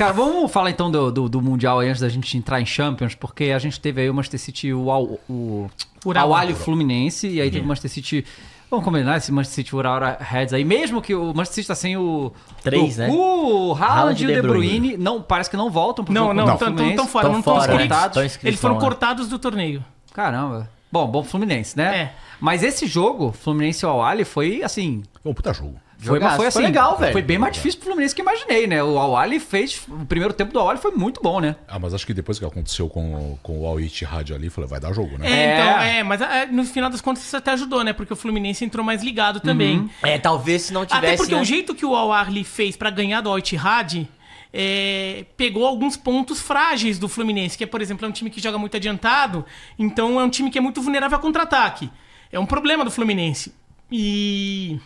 Cara, vamos falar então do, do, do, Mundial aí antes da gente entrar em Champions, porque a gente teve aí o Manchester City, o, o, o, Fluminense, e aí teve o Manchester City. Vamos combinar esse Manchester City Uraura Reds aí, mesmo que o Manchester City tá sem o. Três, o, né? O Haaland e o De Bruyne, não, parece que não voltam pro Não, não, não. Tão, fora, tão não estão inscritos. Eles foram né? cortados do torneio. Caramba. Bom, bom Fluminense, né? É. Mas esse jogo, Fluminense e Awali, foi assim. Um puta jogo. Foi, foi assim. Foi legal, velho. Foi bem mais difícil pro Fluminense que imaginei, né? O Awali fez. O primeiro tempo do Awali foi muito bom, né? Ah, mas acho que depois que aconteceu com, com o Awit Rádio ali, falei, vai dar jogo, né? É, é, então, é, mas é, no final das contas isso até ajudou, né? Porque o Fluminense entrou mais ligado também. Uhum. É, talvez se não tivesse. Até porque né? o jeito que o Awali fez para ganhar do Awit Rádio. É, pegou alguns pontos frágeis do Fluminense, que é, por exemplo, é um time que joga muito adiantado, então é um time que é muito vulnerável a contra-ataque. É um problema do Fluminense. E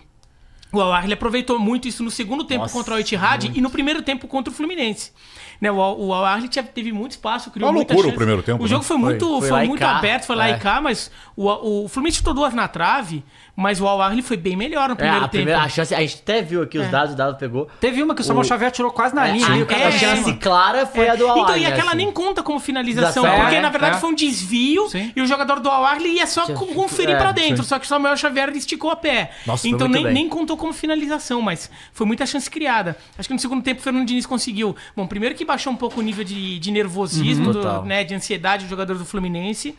o al aproveitou muito isso no segundo tempo Nossa, contra o Etihad muito. e no primeiro tempo contra o Fluminense. Né, o al teve muito espaço, criou Uma muita loucura chance. o primeiro tempo. O jogo né? foi muito, foi, foi, foi muito aberto, foi lá e é. cá, mas o, o, Fluminense chutou duas na trave, mas o al foi bem melhor no é, primeiro é, a tempo. Primeira, a chance, a gente até viu aqui os é. dados, o dado pegou. Teve uma que o Samuel Xavier tirou quase na linha. Sim, a chance clara foi a do al Então, e aquela assim. nem conta como finalização, Desação, porque na né? verdade foi um desvio sim. e o jogador do al ia só conferir para dentro, só que o Samuel Xavier esticou a pé. Nossa, então nem contou como finalização, mas foi muita chance criada. Acho que no segundo tempo o Fernando Diniz conseguiu. Bom, primeiro que baixou um pouco o nível de, de nervosismo, uhum, do, né, de ansiedade do jogador do Fluminense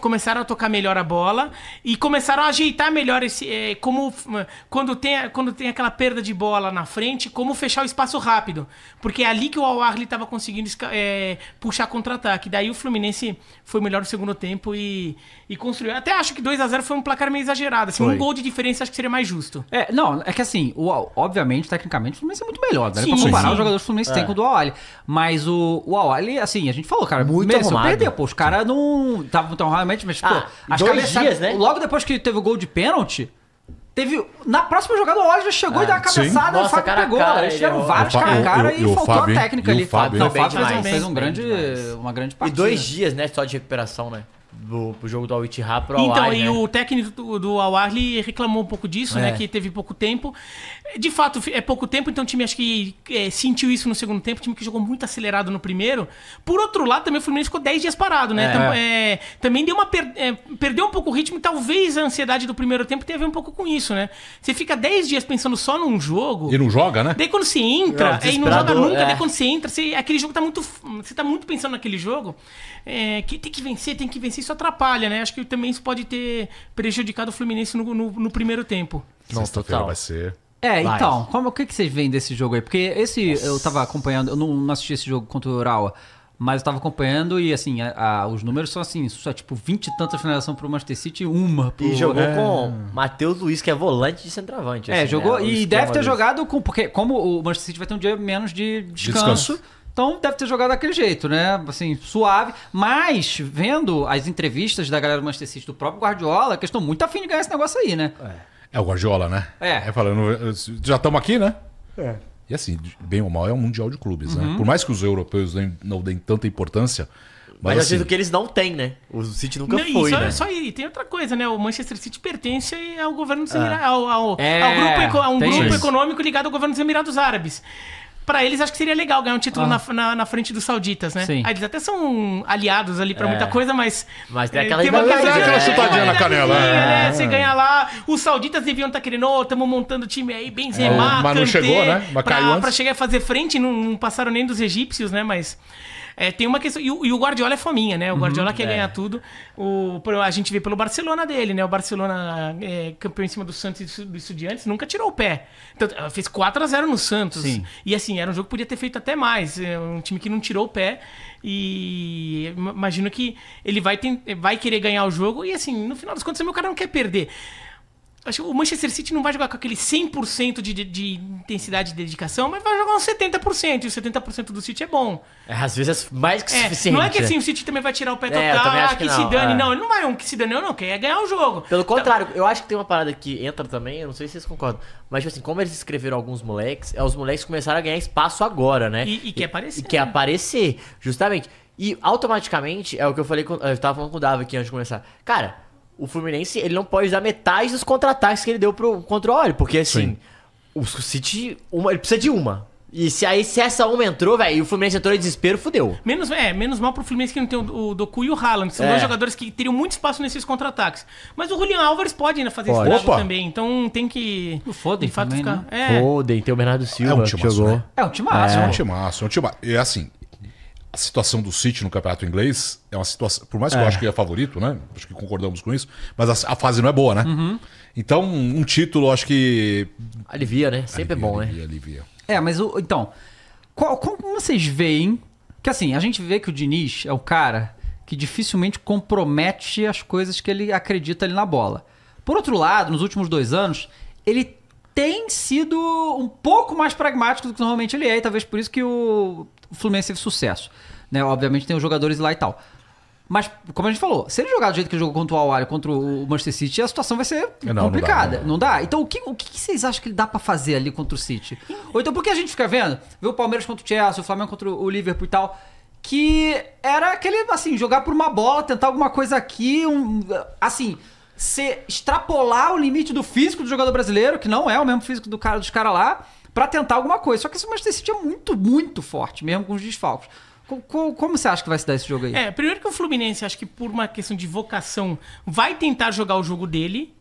começaram a tocar melhor a bola e começaram a ajeitar melhor esse é, como eh, quando tem quando tem aquela perda de bola na frente como fechar o espaço rápido porque é ali que o Al estava conseguindo é, puxar contra-ataque daí o Fluminense foi melhor no segundo tempo e, e construiu até acho que 2 a 0 foi um placar meio exagerado assim, um gol de diferença acho que seria mais justo é não é que assim o obviamente tecnicamente o Fluminense é muito melhor né? para comparar sim. os jogadores do Fluminense é. tem com o do Al mas o, o Al assim a gente falou cara muito mereceu, arrumado. perdeu pô os cara não tava tão realmente, mas, ah, pô, as dois cabeças, dias, né? Logo depois que teve o gol de pênalti, Teve. Na próxima jogada, o Oliver chegou ah, e deu a cabeçada, Nossa, o Fábio cara pegou. Cara, eles tiveram é vários cara a cara e faltou Fábio, a técnica ali. Fábio, não, o Fábio, fez, um, fez um grande, uma grande partida. E dois dias, né? Só de recuperação, né? do, jogo do al Ittihad pro Al-Ahly. Então, e né? o técnico do, do Al-Ahly reclamou um pouco disso, né, é. né? Que teve pouco tempo. De fato, é pouco tempo, então o time acho que é, sentiu isso no segundo tempo. O time que jogou muito acelerado no primeiro. Por outro lado, também o Fluminense ficou 10 dias parado, né? É. Também, também deu uma per é, perdeu um pouco o ritmo. Talvez a ansiedade do primeiro tempo tenha a ver um pouco com isso, né? Você fica 10 dias pensando só num jogo. E não joga, né? Daí quando você entra, é, e não joga nunca. É. Daí quando você entra, você, aquele jogo tá muito. Você tá muito pensando naquele jogo. É, que tem que vencer, tem que vencer isso atrapalha, né? Acho que também isso pode ter prejudicado o Fluminense no, no, no primeiro tempo. Não, total. Vai ser. É, vai. então, como, o que, que vocês veem desse jogo aí? Porque esse Nossa. eu tava acompanhando, eu não, não, assisti esse jogo contra o Urawa, mas eu tava acompanhando e assim, a, a, os números são assim, só tipo 20 e tantas para pro Manchester City e uma pro... E jogou é. com Matheus Luiz, que é volante de centroavante. É, assim, é, jogou né? e deve ter desse. jogado com... Porque como o Manchester City vai ter um dia menos de descanso. descanso então deve ter jogado daquele jeito, né? Assim, suave. Mas, vendo as entrevistas da galera do Manchester City, do próprio Guardiola, que estão muito afim de ganhar esse negócio aí, né? É, é o Guardiola, né? É. é falando, já estamos aqui, né? É. E assim, bem ou mal, é um mundial de clubes, né? uhum. né? Por mais que os europeus não deem tanta importância, mas, mas assim, às vezes assim, o que eles não têm, né? O City nunca não, foi, só, né? Só aí, tem outra coisa, né? O Manchester City pertence ao governo dos Emirados... Ah. Ao, ao, é, ao, grupo, a um grupo isso. econômico ligado ao governo dos Emirados Árabes para eles acho que seria legal ganhar um título ah. na, na, na, frente dos sauditas, né? Sim. Aí ah, eles até são aliados ali para é. muita coisa, mas. Mas tem é, aquela, tem uma questão, né? aquela chutadinha né? é, na canela. Né? Você ganha lá, os sauditas deviam estar tá querendo, oh, estamos montando o time aí, Benzema, é, Mas não chegou, né? Mas pra, pra chegar a fazer frente, não, não passaram nem dos egípcios, né? Mas. É, tem uma questão. E o, e o, Guardiola é fominha, né? O uhum. Guardiola uhum, quer é. ganhar tudo. O, a gente vê pelo Barcelona dele, né? O Barcelona é, campeão em cima do Santos e do Estudiantes, nunca tirou o pé. Então, fez 4 a 0 no Santos. Sim. E assim, era um jogo que podia ter feito até mais. É, um time que não tirou o pé. E imagino que ele vai, tem, vai querer ganhar o jogo. E assim, no final das contas, o meu cara não quer perder. Acho que o Manchester City não vai jogar com aquele 100% de, de, de intensidade e dedicação, mas vai jogar uns 70%. E os 70% do City é bom. É, às vezes é mais que é, suficiente. Não é que assim o City também vai tirar o pé é, total, é, que, que se dane. É. Não, ele não vai um que se dane, eu não, quer é ganhar o jogo. Pelo então, contrário, eu acho que tem uma parada que entra também, eu não sei se vocês concordam, mas tipo assim, como eles escreveram alguns moleques, é os moleques começaram a ganhar espaço agora, né? E, e quer aparecer. E, quer né? aparecer, justamente. E automaticamente, é o que eu falei, com, eu tava falando com o Davi aqui antes de começar. Cara, o Fluminense ele não pode dar metade dos contra-ataques que ele deu pro, contra o Oli, porque assim, Sim. o City uma, ele precisa de uma. E se, aí, se essa uma entrou, velho, e o Fluminense entrou em desespero, fudeu. Menos, é, menos mal pro Fluminense que não tem o, o Doku e o Haaland. São é. dois jogadores que teriam muito espaço nesses contra-ataques. Mas o Julian Álvares pode ainda fazer pode. estrago também. Então tem que. O fato, também, ficar. Né? É. Foden, tem o Bernardo Silva é um timaço, que jogou. Né? É um timaço. É. é um timaço, é um timaço. E assim, a situação do City no campeonato inglês é uma situação. Por mais que é. eu acho que é favorito, né? Acho que concordamos com isso, mas a, a fase não é boa, né? Uhum. Então, um título, acho que. Alivia, né? Sempre alivia, é bom, né? alivia, né? Alivia. É, mas o, então. Qual, como vocês veem. Que assim, a gente vê que o Diniz é o cara que dificilmente compromete as coisas que ele acredita ali na bola. Por outro lado, nos últimos dois anos, ele tem sido um pouco mais pragmático do que normalmente ele é, e talvez por isso que o Fluminense teve sucesso. Né? Obviamente tem os jogadores lá e tal. Mas, como a gente falou, se ele jogar do jeito que ele jogou contra o Awali, contra o Manchester City, a situação vai ser é, não, complicada. Não dá, não dá. Não dá? Então, o que, o que vocês acham que ele dá para fazer ali contra o City? Ou então, que a gente fica vendo, vê o Palmeiras contra o Chelsea, o Flamengo contra o Liverpool e tal, que era aquele, assim, jogar por uma bola, tentar alguma coisa aqui, um, assim, ser extrapolar o limite do físico do jogador brasileiro, que não é o mesmo físico do cara dos caras lá, para tentar alguma coisa. Só que esse Manchester City é muito, muito forte, mesmo com os desfalques. como você acha que vai se dar esse jogo aí? É, primeiro que o Fluminense, acho que por uma questão de vocação, vai tentar jogar o jogo dele.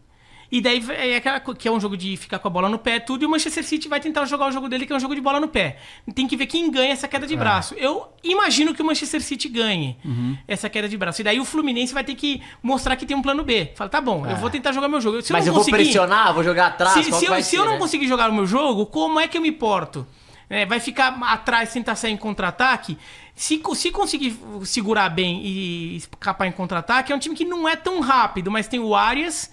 E daí é aquela que é um jogo de ficar com a bola no pé, tudo, e o Manchester City vai tentar jogar o jogo dele, que é um jogo de bola no pé. Tem que ver quem ganha essa queda de é. braço. Eu imagino que o Manchester City ganhe uhum. essa queda de braço. E daí o Fluminense vai ter que mostrar que tem um plano B. Fala, tá bom, é. eu vou tentar jogar meu jogo. Se Mas eu, eu conseguir... vou pressionar, vou jogar atrás. Se, se, eu, se ser, eu, não né? conseguir jogar o meu jogo, como é que eu me porto? É, vai ficar atrás, tentar sair em contra-ataque. Se, se, conseguir segurar bem e escapar em contra-ataque, é um time que não é tão rápido, mas tem o Arias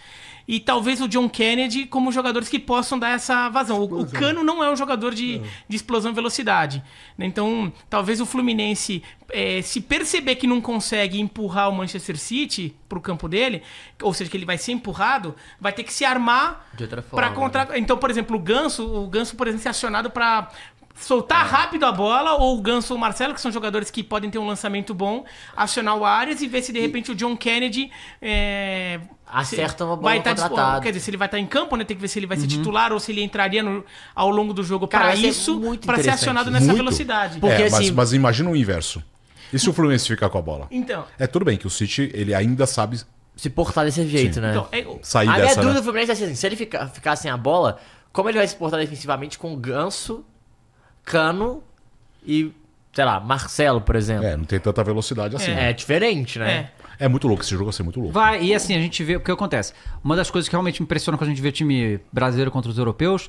e talvez o John Kennedy como jogadores que possam dar essa vazão. O, o Cano não é um jogador de, de explosão e velocidade. Né? Então, talvez o Fluminense, é, se perceber que não consegue empurrar o Manchester City para o campo dele, ou seja, que ele vai ser empurrado, vai ter que se armar para contra. Né? Então, por exemplo, o Ganso, o Ganso, por exemplo, ser acionado para soltar rápido a bola, ou o Ganso ou o Marcelo, que são jogadores que podem ter um lançamento bom, acionar o Arias e ver se de repente o John Kennedy. É, Acerta uma bola vai estar tá Quer dizer, se ele vai estar tá em campo, né? Tem que ver se ele vai ser uhum. titular ou se ele entraria no, ao longo do jogo para isso, é para ser acionado nessa muito. velocidade. Porque, é, mas, assim, mas imagina o inverso. E se o Fluminense ficar com a bola? Então. É tudo bem que o City ele ainda sabe se portar desse jeito, Sim. né? Então, é, Sair a dessa, minha né? dúvida né? do Fluminense é assim, se ele ficar, ficar sem a bola, como ele vai se portar defensivamente com o Ganso Cano e, sei lá, Marcelo, por exemplo. É, não tem tanta velocidade assim. É, né? é diferente, né? É. é. muito louco, esse jogo vai ser muito louco. Vai, e assim, a gente vê. O que acontece? Uma das coisas que realmente me impressiona quando a gente vê time brasileiro contra os europeus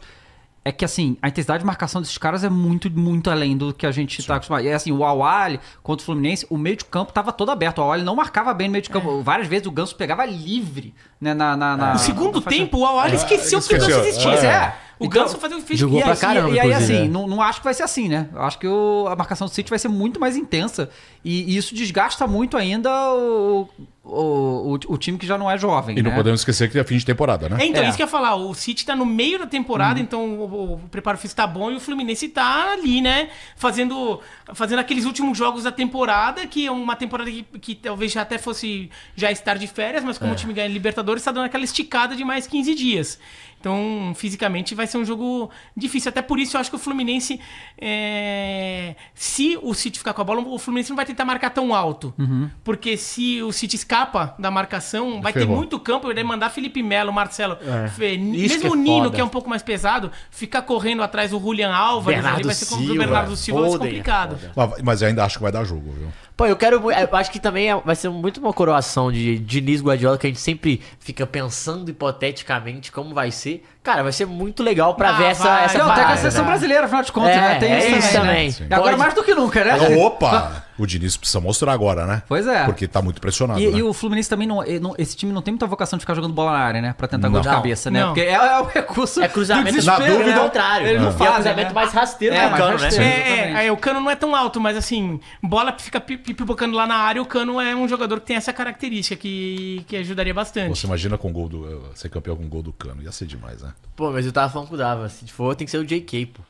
é que assim, a intensidade de marcação desses caras é muito, muito além do que a gente está acostumado. E assim, o Awali contra o Fluminense, o meio de campo estava todo aberto. O Awali não marcava bem no meio de campo. É. Várias vezes o Ganso pegava livre, né? Na, na, na no segundo na tempo, o Awali é, esqueceu, esqueceu que o Ganso existia. Pois é. O então, Ganso fazia, fez jogou e, pra assim, caramba, e, e aí, assim, né? não, não acho que vai ser assim, né? Eu acho que o, a marcação do City vai ser muito mais intensa. E, e isso desgasta muito ainda o, o, o, o, time que já não é jovem. E né? não podemos esquecer que é fim de temporada, né? É, então, é. isso que eu ia falar. O City tá no meio da temporada, hum. então o, o, preparo físico tá bom e o Fluminense tá ali, né? Fazendo, fazendo aqueles últimos jogos da temporada, que é uma temporada que, que talvez já até fosse já estar de férias, mas como é. o time ganha Libertadores, tá dando aquela esticada de mais 15 dias. Então, fisicamente vai ser um jogo difícil. Até por isso eu acho que o Fluminense. É... Se o City ficar com a bola, o Fluminense não vai tentar marcar tão alto. Uhum. Porque se o City escapa da marcação, vai ter muito campo, ele vai mandar Felipe Melo, Marcelo, é. Fê, mesmo é o é Nino, foda. que é um pouco mais pesado, ficar correndo atrás do Julian Álvares, Bernardo ali vai ser Silva, o Bernardo Silva, é é foda, vai ser complicado. Mas, mas eu ainda acho que vai dar jogo, viu? Pô, eu quero. Eu acho que também vai ser muito uma coroação de Diniz Guardiola, que a gente sempre fica pensando hipoteticamente como vai ser. Cara, vai ser muito legal pra ah, ver essa. essa não, parada, até com a seleção né? brasileira, afinal de contas, né? é, né? Tem é isso, também. Né? Agora mais do que nunca, né? Opa! O Diniz precisa mostrar agora, né? Pois é. Porque tá muito pressionado. E, né? e o Fluminense também não, não, Esse time não tem muita vocação de ficar jogando bola na área, né? Pra tentar não. gol de cabeça, né? Não. Porque é, é o recurso. É cruzamento na dúvida, né? É contrário. Ele não é faz. É cruzamento né? mais rasteiro é, que o cano, né? É, é, é, o cano não é tão alto, mas assim, bola fica pipocando lá na área. O cano é um jogador que tem essa característica que, que ajudaria bastante. Você imagina com gol do, eh, ser campeão com gol do cano. Ia ser demais, né? Pô, mas eu tava falando com o Dava. Se for, tem que ser o JK, pô.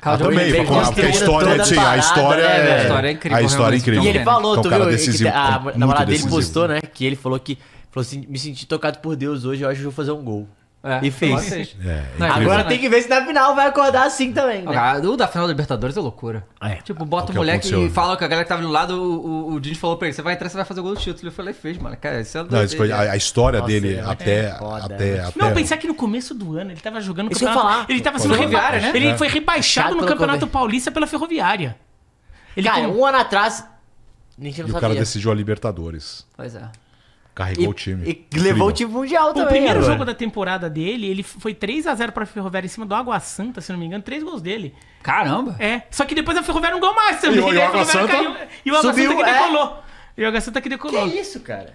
Calde Também, Baby, porque a história, parada, a história né, é, a história é incrível. A história é incrível. E ele falou, tu viu? Decisivo, a namorada dele postou, né? Que ele falou que falou assim, me senti tocado por Deus hoje, eu acho que vou fazer um gol. É, e fez. É, Agora tem que ver se na final vai acordar assim também. Né? o da final da Libertadores é loucura. É, tipo, bota o, o moleque aconteceu. e né? fala que a galera que tava no lado, o, o, o falou pra ele: você vai entrar, você vai fazer o gol do título. Ele falou: fez, mano. Cara, isso é Não, isso foi a, a história Nossa, dele é até, é até, até. Não, pensar que no começo do ano ele tava jogando. Isso campeonato, Ele tava sendo rebaixado. Né? Ele foi é. rebaixado no Campeonato Paulista pela Ferroviária. Ele cara, com... um ano atrás. Ninguém não e sabia. o cara decidiu a Libertadores. Pois é. Carregou e, o time. E Incrível. levou o time mundial também. O primeiro agora. jogo da temporada dele, ele foi 3 a 0 pra Ferroviária em cima do Água Santa, se não me engano. Três gols dele. Caramba! É. Só que depois a Ferroviária não é ganhou mais também. E, o, né? Água Santa caiu, E o Água Santa que é. decolou. É? E o Água Santa que decolou. Que isso, cara?